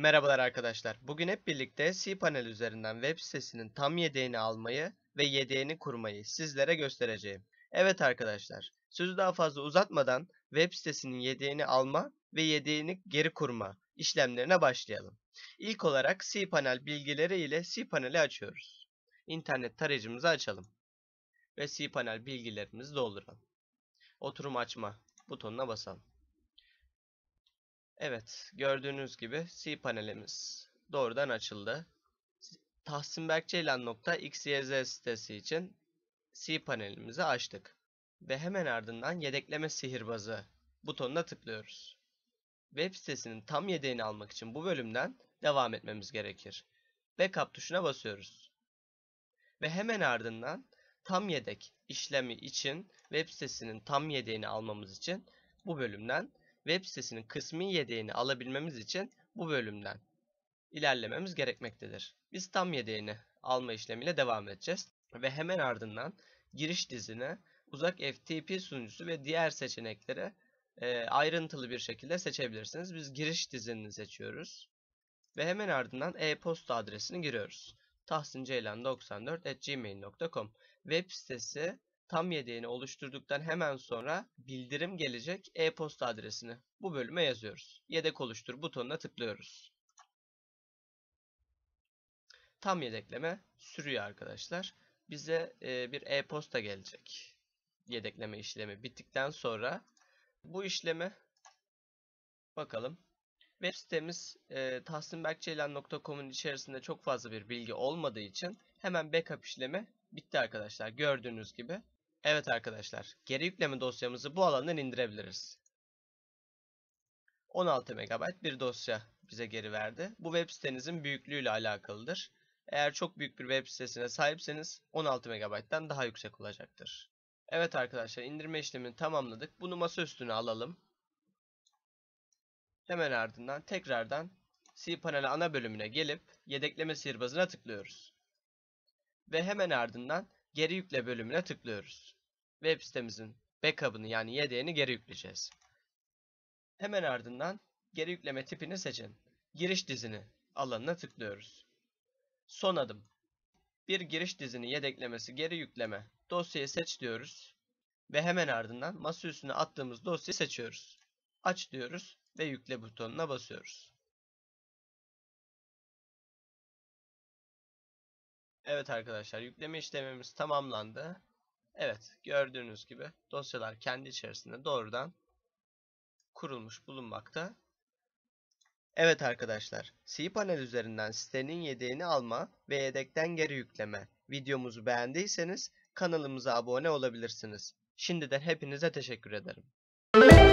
Merhabalar arkadaşlar. Bugün hep birlikte cPanel üzerinden web sitesinin tam yedeğini almayı ve yedeğini kurmayı sizlere göstereceğim. Evet arkadaşlar, sözü daha fazla uzatmadan web sitesinin yedeğini alma ve yedeğini geri kurma işlemlerine başlayalım. İlk olarak cPanel bilgileri ile cPanel'i açıyoruz. İnternet tarayıcımızı açalım ve cPanel bilgilerimizi dolduralım. Oturum açma butonuna basalım. Evet, gördüğünüz gibi C panelimiz doğrudan açıldı. Tahsinberkceylan.xyz sitesi için C panelimizi açtık. Ve hemen ardından yedekleme sihirbazı butonuna tıklıyoruz. Web sitesinin tam yedeğini almak için bu bölümden devam etmemiz gerekir. Backup tuşuna basıyoruz. Ve hemen ardından tam yedek işlemi için web sitesinin tam yedeğini almamız için bu bölümden web sitesinin kısmi yedeğini alabilmemiz için bu bölümden ilerlememiz gerekmektedir. Biz tam yedeğini alma işlemiyle devam edeceğiz ve hemen ardından giriş dizine uzak FTP sunucusu ve diğer seçenekleri e, ayrıntılı bir şekilde seçebilirsiniz. Biz giriş dizinini seçiyoruz ve hemen ardından e-posta adresini giriyoruz. tahsinceylan94.gmail.com Web sitesi tam yedeğini oluşturduktan hemen sonra bildirim gelecek e-posta adresini. Bu bölüme yazıyoruz. Yedek oluştur butonuna tıklıyoruz. Tam yedekleme sürüyor arkadaşlar. Bize e, bir e-posta gelecek. Yedekleme işlemi bittikten sonra bu işlemi bakalım. Web sitemiz e, tahsinberkceylan.com'un içerisinde çok fazla bir bilgi olmadığı için hemen backup işlemi bitti arkadaşlar. Gördüğünüz gibi Evet arkadaşlar, geri yükleme dosyamızı bu alandan indirebiliriz. 16 MB bir dosya bize geri verdi. Bu web sitenizin büyüklüğüyle alakalıdır. Eğer çok büyük bir web sitesine sahipseniz 16 MB'den daha yüksek olacaktır. Evet arkadaşlar indirme işlemini tamamladık. Bunu masa üstüne alalım. Hemen ardından tekrardan cPanel ana bölümüne gelip yedekleme sihirbazına tıklıyoruz. Ve hemen ardından geri yükle bölümüne tıklıyoruz. Web sitemizin backup'ını yani yedeğini geri yükleyeceğiz. Hemen ardından geri yükleme tipini seçin. Giriş dizini alanına tıklıyoruz. Son adım. Bir giriş dizini yedeklemesi geri yükleme dosyayı seç diyoruz. Ve hemen ardından masa üstüne attığımız dosyayı seçiyoruz. Aç diyoruz ve yükle butonuna basıyoruz. Evet arkadaşlar yükleme işlemimiz tamamlandı. Evet gördüğünüz gibi dosyalar kendi içerisinde doğrudan kurulmuş bulunmakta. Evet arkadaşlar cPanel üzerinden sitenin yedeğini alma ve yedekten geri yükleme. Videomuzu beğendiyseniz kanalımıza abone olabilirsiniz. Şimdiden hepinize teşekkür ederim.